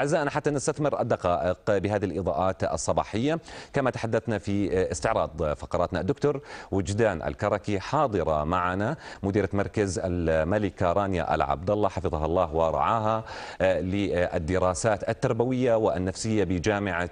أعزائنا حتى نستثمر الدقائق بهذه الإضاءات الصباحية كما تحدثنا في استعراض فقراتنا الدكتور وجدان الكركي حاضرة معنا مديرة مركز الملكة رانيا العبد الله حفظها الله ورعاها آه، للدراسات التربوية والنفسية بجامعة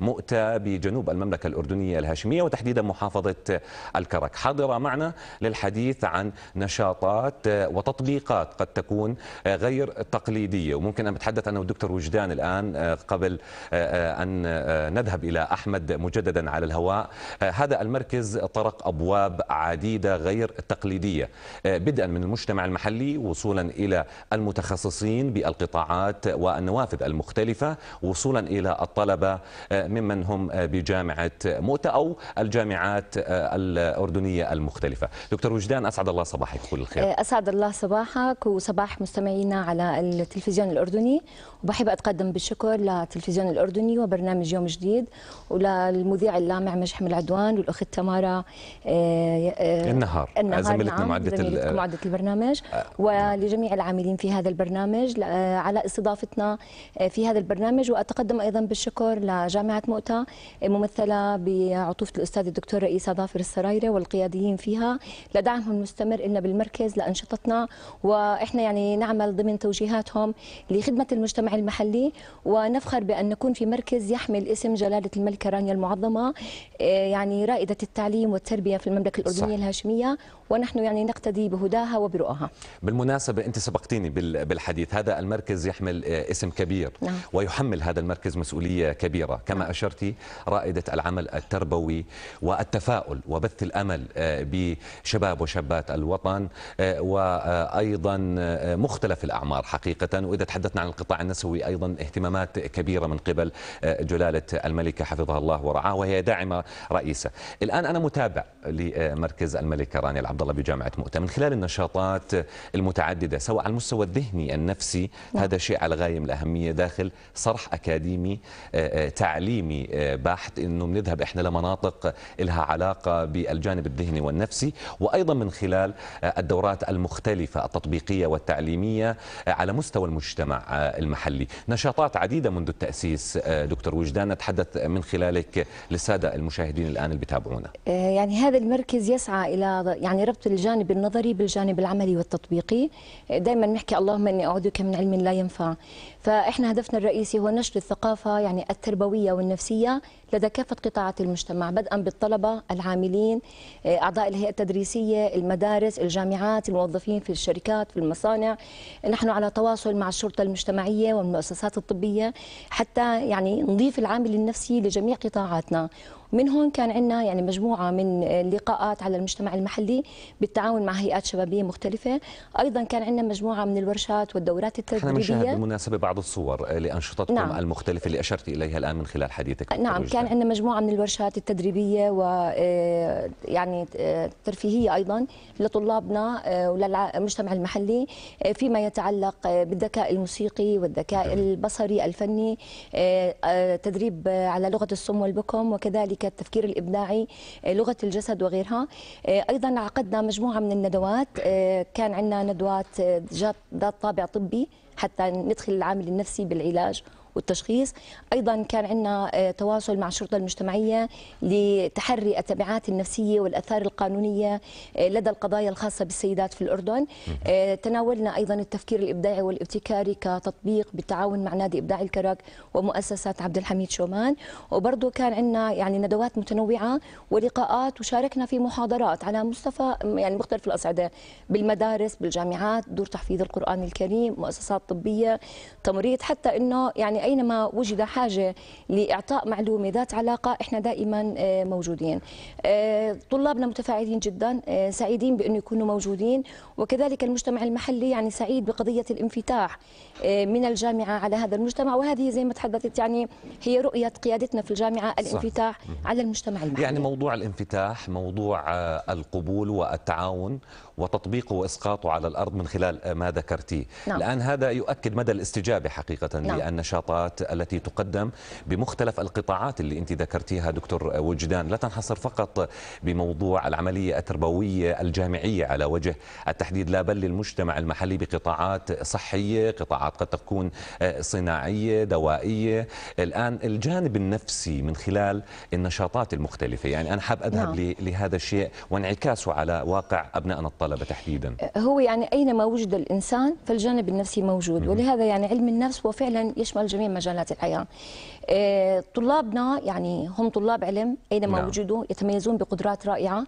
مؤتة بجنوب المملكة الأردنية الهاشمية وتحديدا محافظة الكرك حاضرة معنا للحديث عن نشاطات وتطبيقات قد تكون غير تقليدية وممكن أن أتحدث أنا والدكتور وجدان السودان الآن آه، قبل آه، آه، أن نذهب إلى أحمد مجددا على الهواء هذا المركز طرق أبواب عديدة غير تقليدية بدءا من المجتمع المحلي وصولا إلى المتخصصين بالقطاعات والنوافذ المختلفة وصولا إلى الطلبة ممن هم بجامعة مؤتة أو الجامعات الأردنية المختلفة دكتور وجدان أسعد الله صباحك كل الخير أسعد الله صباحك وصباح مستمعينا على التلفزيون الأردني وبحب أتقدم أقدم بالشكر للتلفزيون الأردني وبرنامج يوم جديد وللمذيع اللامع مجحم العدوان والأخت تمارا آه، آه، النهار زميلتنا نعم معدة, معدة البرنامج آه. ولجميع العاملين في هذا البرنامج على استضافتنا في هذا البرنامج وأتقدم أيضا بالشكر لجامعة مؤتة ممثلة بعطوفة الأستاذ الدكتور رئيس ظافر السرايرة والقياديين فيها لدعمهم المستمر لنا بالمركز لأنشطتنا وإحنا يعني نعمل ضمن توجيهاتهم لخدمة المجتمع المحلي الدولي ونفخر بأن نكون في مركز يحمل اسم جلالة الملكة رانيا المعظمة آه، يعني رائدة التعليم والتربية في المملكة الأردنية صح. الهاشمية ونحن يعني نقتدي بهداها وبرؤاها بالمناسبة أنت سبقتيني بالحديث هذا المركز يحمل آه، اسم كبير نعم. ويحمل هذا المركز مسؤولية كبيرة كما نعم. أشرتي رائدة العمل التربوي والتفاؤل وبث الأمل آه، بشباب وشابات الوطن وأيضا مختلف الأعمار حقيقة وإذا تحدثنا عن القطاع النسوي أيضا اهتمامات كبيرة من قبل آه، جلالة الملكة حفظها الله ورعاه وهي داعمة رئيسة الآن أنا متابع لمركز الملكة رانيا العبد الله بجامعة مؤتة من خلال النشاطات المتعددة سواء على المستوى الذهني النفسي نعم. هذا شيء على غاية من الأهمية داخل صرح أكاديمي آه، آه، تعليمي بحت أنه بنذهب إحنا لمناطق لها علاقة بالجانب الذهني والنفسي وأيضا من خلال الدورات المختلفة التطبيقية والتعليمية على مستوى المجتمع المحلي نشاطات عديدة منذ التأسيس آه، دكتور وجدان نتحدث من خلالك للسادة المشاهدين الآن اللي بتابعونا آه، يعني هذا المركز يسعى إلى يعني ربط الجانب النظري بالجانب العملي والتطبيقي آه، دائما نحكي اللهم إني أعوذك من علم لا ينفع فإحنا هدفنا الرئيسي هو نشر الثقافة يعني التربوية والنفسية لدى كافة قطاعات المجتمع بدءا بالطلبة العاملين آه، أعضاء الهيئة التدريسية المدارس الجامعات الموظفين في الشركات في المصانع نحن على تواصل مع الشرطة المجتمعية والمؤسسات الطبية حتى يعني نضيف العامل النفسي لجميع قطاعاتنا من هون كان عندنا يعني مجموعه من اللقاءات على المجتمع المحلي بالتعاون مع هيئات شبابيه مختلفه ايضا كان عندنا مجموعه من الورشات والدورات التدريبيه احنا بنشاهد بالمناسبه بعض الصور آه، لانشطتكم نعم. المختلفه اللي اشرت اليها الان من خلال حديثك نعم كان عندنا مجموعه من الورشات التدريبيه و آه، يعني آه، ترفيهيه ايضا لطلابنا وللمجتمع المحلي فيما يتعلق بالذكاء الموسيقي والذكاء البصري الفني تدريب على لغه الصم والبكم وكذلك التفكير الابداعي آه، لغه الجسد وغيرها آه، ايضا عقدنا مجموعه من الندوات آه، كان عندنا ندوات ذات طابع طبي حتى ندخل العامل النفسي بالعلاج والتشخيص أيضا كان عندنا آه، تواصل مع الشرطة المجتمعية لتحري التبعات النفسية والأثار القانونية آه، لدى القضايا الخاصة بالسيدات في الأردن آه، تناولنا أيضا التفكير الإبداعي والابتكاري كتطبيق بالتعاون مع نادي إبداع الكرك ومؤسسة عبد الحميد شومان وبرضه كان عندنا يعني ندوات متنوعة ولقاءات وشاركنا في محاضرات على مستوى يعني مختلف الأصعدة بالمدارس بالجامعات دور تحفيظ القرآن الكريم مؤسسات طبية تمريض حتى أنه يعني اينما وجد حاجه لاعطاء معلومه ذات علاقه احنا دائما آه، موجودين آه، طلابنا متفاعلين جدا آه، سعيدين بانه يكونوا موجودين وكذلك المجتمع المحلي يعني سعيد بقضيه الانفتاح من الجامعه على هذا المجتمع وهذه زي ما تحدثت يعني هي رؤيه قيادتنا في الجامعه الانفتاح صح. على المجتمع المحلي يعني موضوع الانفتاح موضوع القبول والتعاون وتطبيقه وإسقاطه على الأرض من خلال ما ذكرتيه نعم. الآن هذا يؤكد مدى الاستجابة حقيقة نعم. للنشاطات التي تقدم بمختلف القطاعات اللي أنت ذكرتيها دكتور وجدان لا تنحصر فقط بموضوع العملية التربوية الجامعية على وجه التحديد لا بل للمجتمع المحلي بقطاعات صحية قطاعات قد تكون صناعية دوائية الآن الجانب النفسي من خلال النشاطات المختلفة يعني أنا حاب أذهب نعم. لهذا الشيء وانعكاسه على واقع أبنائنا الطلاب الطلبة تحديدا؟ هو يعني أينما وجد الإنسان فالجانب النفسي موجود ولهذا يعني علم النفس هو فعلا يشمل جميع مجالات الحياة آه، طلابنا يعني هم طلاب علم أينما نعم. وجدوا يتميزون بقدرات رائعة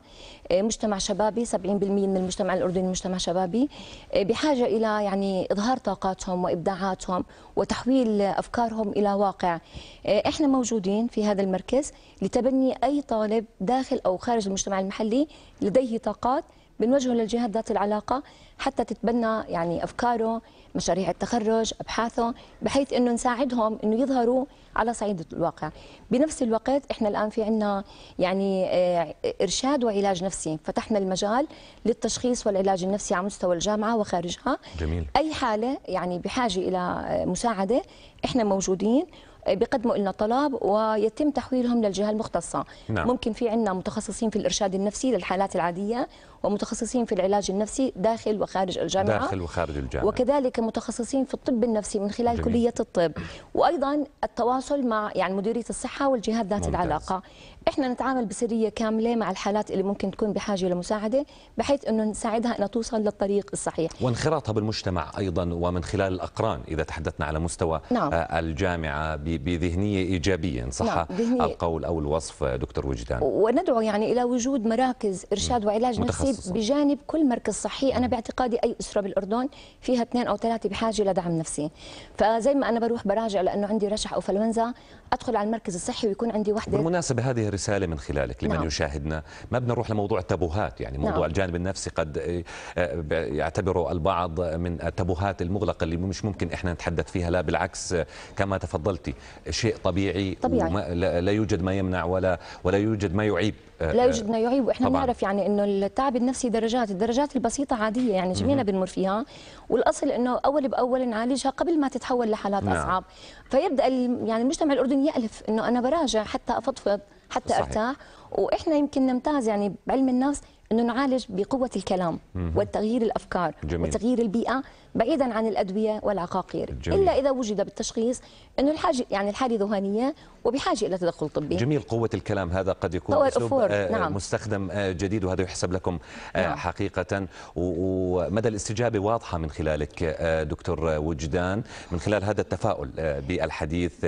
آه، مجتمع شبابي 70% من المجتمع الأردني مجتمع شبابي آه، بحاجة إلى يعني إظهار طاقاتهم وإبداعاتهم وتحويل أفكارهم إلى واقع إحنا موجودين في هذا المركز لتبني أي طالب داخل أو خارج المجتمع المحلي لديه طاقات بنوجهه للجهات ذات العلاقه حتى تتبنى يعني افكاره مشاريع التخرج ابحاثه بحيث انه نساعدهم انه يظهروا على صعيد الواقع بنفس الوقت احنا الان في عندنا يعني آه، ارشاد وعلاج نفسي فتحنا المجال للتشخيص والعلاج النفسي على مستوى الجامعه وخارجها جميل. اي حاله يعني بحاجه الى آه، مساعده احنا موجودين آه، بيقدموا لنا طلب ويتم تحويلهم للجهه المختصه نعم. ممكن في عندنا متخصصين في الارشاد النفسي للحالات العاديه ومتخصصين في العلاج النفسي داخل وخارج الجامعة داخل وخارج الجامعة وكذلك متخصصين في الطب النفسي من خلال جميل. كلية الطب وأيضا التواصل مع يعني مديرية الصحة والجهات ذات ممتاز. العلاقة احنا نتعامل بسريه كامله مع الحالات اللي ممكن تكون بحاجه لمساعده بحيث انه نساعدها انها توصل للطريق الصحيح وانخراطها بالمجتمع ايضا ومن خلال الاقران اذا تحدثنا على مستوى نعم. آه، الجامعه بذهنيه ايجابيه ان صح نعم. القول او الوصف دكتور وجدان وندعو يعني الى وجود مراكز ارشاد وعلاج نفسي تخصص بجانب كل مركز صحي انا باعتقادي اي اسره بالاردن فيها اثنين او ثلاثه بحاجه لدعم نفسي فزي ما انا بروح براجع لانه عندي رشح او فلونزا ادخل على المركز الصحي ويكون عندي وحده بالمناسبه هذه الرساله من خلالك لمن نعم. يشاهدنا ما بدنا نروح لموضوع التابوهات يعني موضوع نعم. الجانب النفسي قد آه، آه، يعتبره البعض من التابوهات المغلقه اللي مش ممكن احنا نتحدث فيها لا بالعكس كما تفضلتي شيء طبيعي, طبيعي. لا يوجد ما يمنع ولا ولا يوجد ما يعيب لا آه، يوجد ما يعيب واحنا بنعرف يعني انه التعب النفسي درجات الدرجات البسيطه عاديه يعني جميعنا بنمر فيها والاصل انه اول باول نعالجها قبل ما تتحول لحالات نعم. اصعب فيبدا يعني المجتمع الاردني يالف انه انا براجع حتى افضفض حتى صحيح. ارتاح واحنا يمكن نمتاز يعني بعلم النفس انه نعالج بقوه الكلام مم. وتغيير الافكار جميل. وتغيير البيئه بعيدا عن الادويه والعقاقير جميل. الا اذا وجد بالتشخيص انه الحاجه يعني الحاله ذهانيه وبحاجه الى تدخل طبي جميل قوه الكلام هذا قد يكون اسلوب آه، نعم. مستخدم آه، جديد وهذا يحسب لكم آه، نعم. حقيقه ومدى الاستجابه واضحه من خلالك دكتور وجدان من خلال هذا التفاؤل بالحديث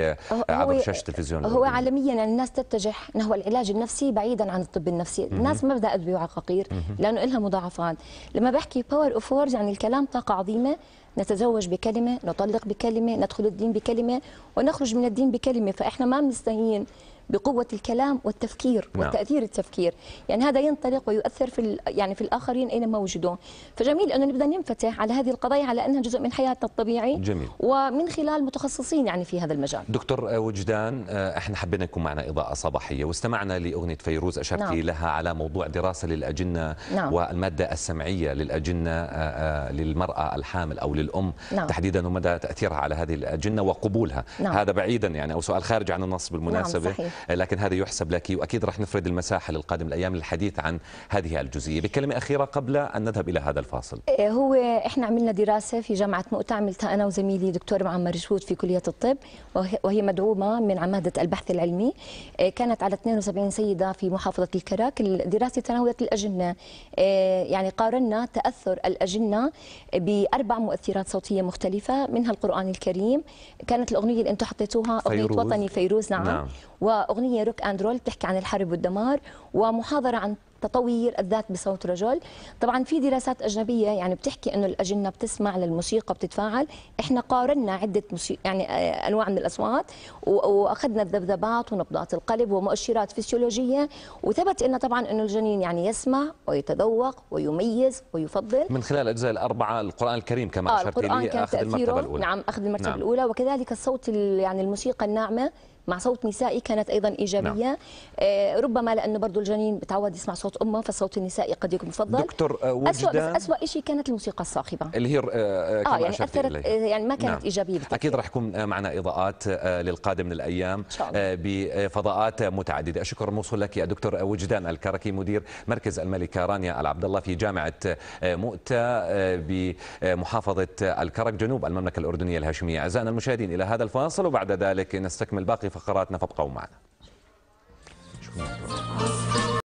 عبر شاشه تلفزيون هو الأردن. عالميا يعني الناس تتجه نحو العلاج النفسي بعيدا عن الطب النفسي الناس ما بدها ادويه وعقاقير لانه لها مضاعفات لما بحكي باور اوف يعني الكلام طاقه عظيمه نتزوج بكلمة نطلق بكلمة ندخل الدين بكلمة ونخرج من الدين بكلمة فإحنا ما مستهين بقوه الكلام والتفكير نعم. وتاثير التفكير يعني هذا ينطلق ويؤثر في يعني في الاخرين اينما وجدوا فجميل انه نبدا ننفتح على هذه القضايا على انها جزء من حياتنا الطبيعي جميل. ومن خلال متخصصين يعني في هذا المجال دكتور وجدان آه، احنا حبينا يكون معنا اضاءه صباحيه واستمعنا لاغنيه فيروز اشرتي نعم. لها على موضوع دراسه للاجنه نعم. والماده السمعيه للاجنه آه، آه، للمراه الحامل او للام نعم. تحديدا ومدى تاثيرها على هذه الاجنه وقبولها نعم. هذا بعيدا يعني او سؤال خارج عن النص بالمناسبه نعم صحيح. لكن هذا يحسب لك وأكيد راح نفرد المساحة للقادم الأيام للحديث عن هذه الجزئية بكلمة أخيرة قبل أن نذهب إلى هذا الفاصل إيه، هو إحنا عملنا دراسة في جامعة مؤتة عملتها أنا وزميلي دكتور معمر جهود في كلية الطب وهي مدعومة من عمادة البحث العلمي إيه، كانت على 72 سيدة في محافظة الكراك الدراسة تناولت الأجنة إيه، يعني قارنا تأثر الأجنة بأربع مؤثرات صوتية مختلفة منها القرآن الكريم كانت الأغنية اللي أنتم حطيتوها أغنية فيروز. وطني فيروز نعم, نعم. واغنيه روك اند رول بتحكي عن الحرب والدمار ومحاضره عن تطوير الذات بصوت رجل طبعا في دراسات أجنبية يعني بتحكي أنه الأجنة بتسمع للموسيقى بتتفاعل إحنا قارنا عدة موسيقى يعني آه، أنواع من الأصوات وأخذنا الذبذبات ونبضات القلب ومؤشرات فسيولوجية وثبت أنه طبعا أنه الجنين يعني يسمع ويتذوق ويميز ويفضل من خلال الأجزاء الأربعة القرآن الكريم كما آه أشرت إليه أخذ المرتبة الأولى نعم أخذ المرتبة نعم. الأولى وكذلك الصوت يعني الموسيقى الناعمة مع صوت نسائي كانت ايضا ايجابيه نعم. آه، ربما لانه برضه الجنين بتعود يسمع صوت امه فالصوت النسائي قد يكون مفضل دكتور آه، أسوأ بس اسوء شيء كانت الموسيقى الصاخبه اللي هي آه, آه، كما آه يعني اشرت اثرت إليه. يعني ما كانت نعم. ايجابيه بالتأكيد. اكيد راح يكون معنا اضاءات للقادم من الايام بفضاءات متعدده اشكر موصول لك يا دكتور وجدان الكركي مدير مركز الملكه رانيا العبد الله في جامعه مؤتة بمحافظه الكرك جنوب المملكه الاردنيه الهاشميه اعزائنا المشاهدين الى هذا الفاصل وبعد ذلك نستكمل باقي فقراتنا فابقوا معنا شكرا.